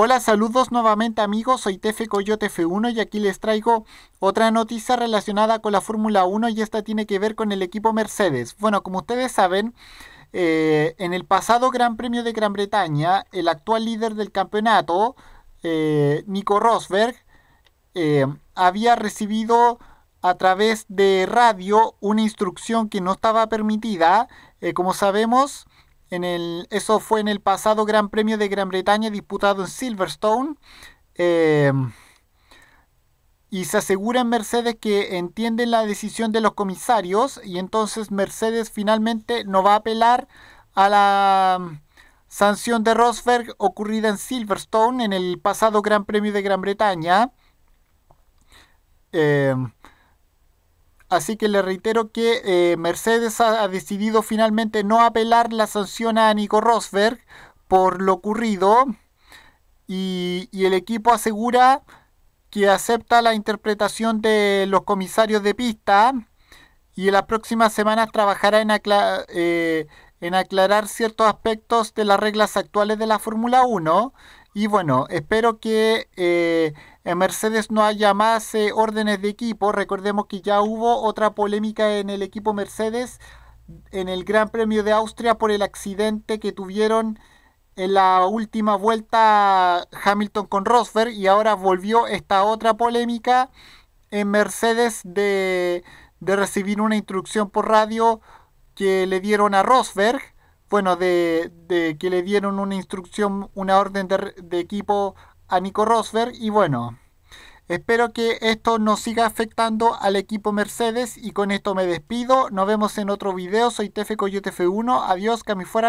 Hola, saludos nuevamente amigos, soy Tefe Coyote F1 y aquí les traigo otra noticia relacionada con la Fórmula 1 y esta tiene que ver con el equipo Mercedes. Bueno, como ustedes saben, eh, en el pasado Gran Premio de Gran Bretaña, el actual líder del campeonato, eh, Nico Rosberg, eh, había recibido a través de radio una instrucción que no estaba permitida. como sabemos, en el, eso fue en el pasado Gran Premio de Gran Bretaña disputado en Silverstone. Em, y se asegura en Mercedes que entienden la decisión de los comisarios y entonces Mercedes finalmente no va a apelar a la em, sanción de Rosberg ocurrida en Silverstone en el pasado Gran Premio de Gran Bretaña. Em, Así que le reitero que eh, Mercedes ha, decidido finalmente no apelar la sanción a Nico Rosberg por lo ocurrido y, el equipo asegura que acepta la interpretación de los comisarios de pista y en las próximas semanas trabajará en, eh, en aclarar ciertos aspectos de las reglas actuales de la Fórmula 1 y bueno, espero que eh, en Mercedes no haya más eh, órdenes de equipo. Recordemos que ya hubo otra polémica en el equipo Mercedes en el Gran Premio de Austria por el accidente que tuvieron en la última vuelta Hamilton con Rosberg y ahora volvió esta otra polémica en Mercedes de, de recibir una instrucción por radio que le dieron a Rosberg bueno, de, de, que le dieron una instrucción, una orden de, equipo a Nico Rosberg y bueno, espero que esto no siga afectando al equipo Mercedes y con esto me despido, nos vemos en otro video, soy Tefe Coyote F1, adiós, que fuera